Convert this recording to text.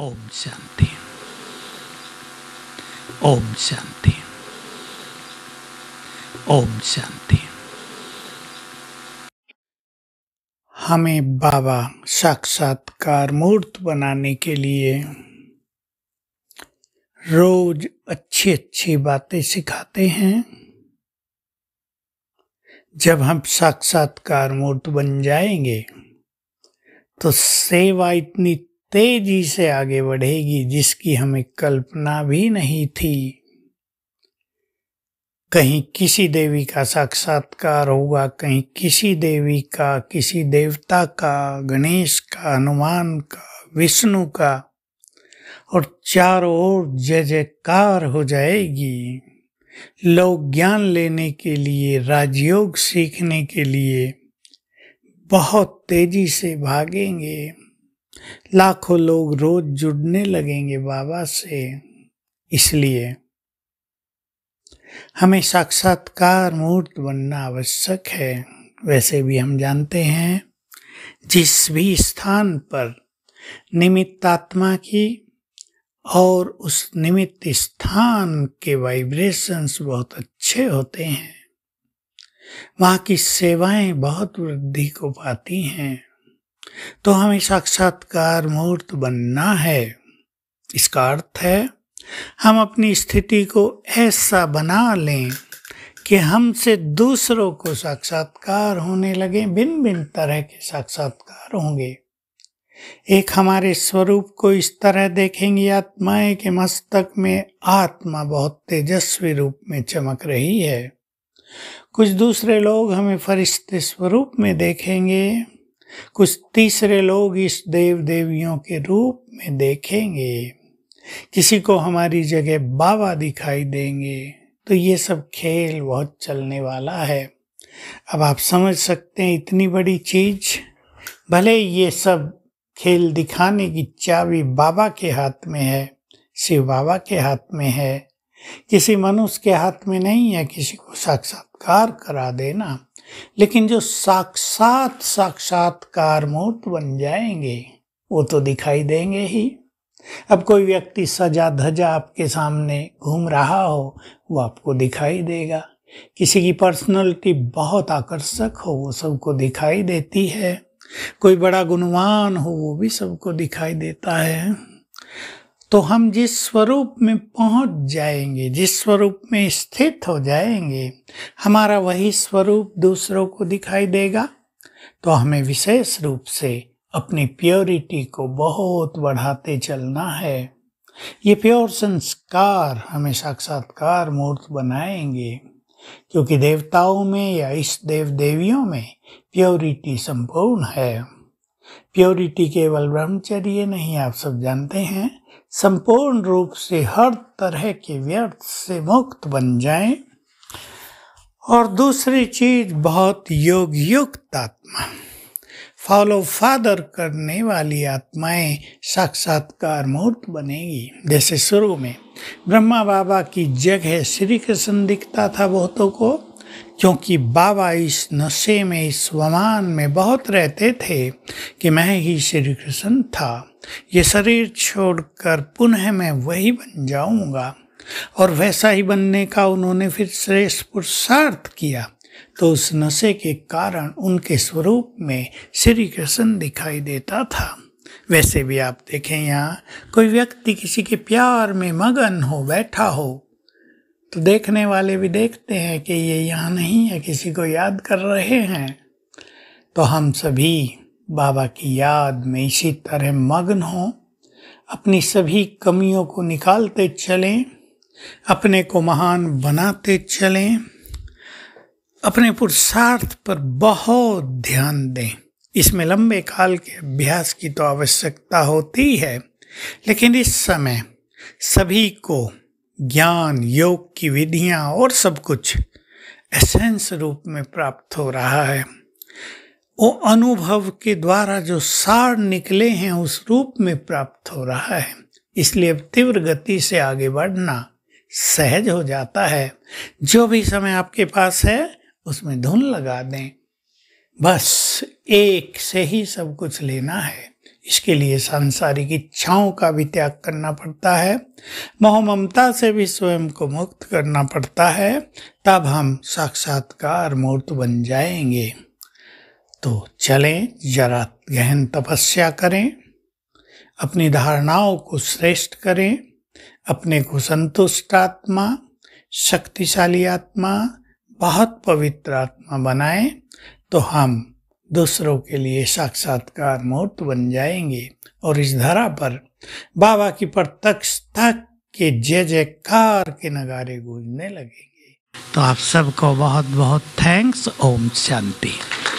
ओम शांति ओम शांति ओम शांति हमें बाबा साक्षात्कार मूर्त बनाने के लिए रोज अच्छी अच्छी बातें सिखाते हैं जब हम साक्षात्कार मूर्त बन जाएंगे तो सेवा इतनी तेजी से आगे बढ़ेगी जिसकी हमें कल्पना भी नहीं थी कहीं किसी देवी का साक्षात्कार होगा कहीं किसी देवी का किसी देवता का गणेश का हनुमान का विष्णु का और चारों ओर जय जयकार हो जाएगी लोग ज्ञान लेने के लिए राजयोग सीखने के लिए बहुत तेजी से भागेंगे लाखों लोग रोज जुड़ने लगेंगे बाबा से इसलिए हमें साक्षात्कार मूर्त बनना आवश्यक है वैसे भी हम जानते हैं जिस भी स्थान पर निमित्त आत्मा की और उस निमित्त स्थान के वाइब्रेशंस बहुत अच्छे होते हैं वहाँ की सेवाएं बहुत वृद्धि को पाती हैं तो हमें साक्षात्कार मूर्त बनना है इसका अर्थ है हम अपनी स्थिति को ऐसा बना लें कि हमसे दूसरों को साक्षात्कार होने लगे भिन्न भिन्न तरह के साक्षात्कार होंगे एक हमारे स्वरूप को इस तरह देखेंगे आत्माएं के मस्तक में आत्मा बहुत तेजस्वी रूप में चमक रही है कुछ दूसरे लोग हमें फरिश्ते स्वरूप में देखेंगे कुछ तीसरे लोग इस देव देवियों के रूप में देखेंगे किसी को हमारी जगह बाबा दिखाई देंगे तो ये सब खेल बहुत चलने वाला है अब आप समझ सकते हैं इतनी बड़ी चीज भले ये सब खेल दिखाने की चाबी बाबा के हाथ में है शिव बाबा के हाथ में है किसी मनुष्य के हाथ में नहीं है किसी को साक्षात्कार करा देना लेकिन जो साक्षात साक्षात्कार मूर्त बन जाएंगे वो तो दिखाई देंगे ही अब कोई व्यक्ति सजा धजा आपके सामने घूम रहा हो वो आपको दिखाई देगा किसी की पर्सनालिटी बहुत आकर्षक हो वो सबको दिखाई देती है कोई बड़ा गुणवान हो वो भी सबको दिखाई देता है तो हम जिस स्वरूप में पहुंच जाएंगे जिस स्वरूप में स्थित हो जाएंगे हमारा वही स्वरूप दूसरों को दिखाई देगा तो हमें विशेष रूप से अपनी प्योरिटी को बहुत बढ़ाते चलना है ये प्योर संस्कार हमें साक्षात्कार मूर्त बनाएंगे क्योंकि देवताओं में या इस देव देवियों में प्योरिटी संपूर्ण है प्योरिटी केवल ब्रह्मचर्य नहीं आप सब जानते हैं संपूर्ण रूप से हर तरह के व्यर्थ से मुक्त बन जाएं और दूसरी चीज बहुत योग युक्त आत्मा फॉलो फादर करने वाली आत्माएं साक्षात्कार मूर्त बनेगी जैसे शुरू में ब्रह्मा बाबा की जगह श्री कृष्ण दिखता था बहुतों को क्योंकि बाबा इस नशे में इस वमान में बहुत रहते थे कि मैं ही श्री कृष्ण था ये शरीर छोड़कर पुनः मैं वही बन जाऊंगा और वैसा ही बनने का उन्होंने फिर श्रेष्ठ पुरुषार्थ किया तो उस नशे के कारण उनके स्वरूप में श्री कृष्ण दिखाई देता था वैसे भी आप देखें यहाँ कोई व्यक्ति किसी के प्यार में मगन हो बैठा हो तो देखने वाले भी देखते हैं कि ये यहाँ नहीं है किसी को याद कर रहे हैं तो हम सभी बाबा की याद में इसी तरह मग्न हों अपनी सभी कमियों को निकालते चलें अपने को महान बनाते चलें अपने पुरुषार्थ पर बहुत ध्यान दें इसमें लंबे काल के अभ्यास की तो आवश्यकता होती है लेकिन इस समय सभी को ज्ञान योग की विधियां और सब कुछ एसेंस रूप में प्राप्त हो रहा है वो अनुभव के द्वारा जो सार निकले हैं उस रूप में प्राप्त हो रहा है इसलिए तीव्र गति से आगे बढ़ना सहज हो जाता है जो भी समय आपके पास है उसमें धुन लगा दें बस एक से ही सब कुछ लेना है इसके लिए सांसारिक इच्छाओं का भी त्याग करना पड़ता है मोह से भी स्वयं को मुक्त करना पड़ता है तब हम साक्षात्कार मूर्त बन जाएंगे तो चलें जरा गहन तपस्या करें अपनी धारणाओं को श्रेष्ठ करें अपने को संतुष्ट आत्मा शक्तिशाली आत्मा बहुत पवित्र आत्मा बनाएं तो हम दूसरों के लिए साक्षात्कार मूर्त बन जाएंगे और इस धारा पर बाबा की प्रत्यक्षता के जय जयकार के नगारे गूंजने लगेंगे तो आप सबको बहुत बहुत थैंक्स ओम शांति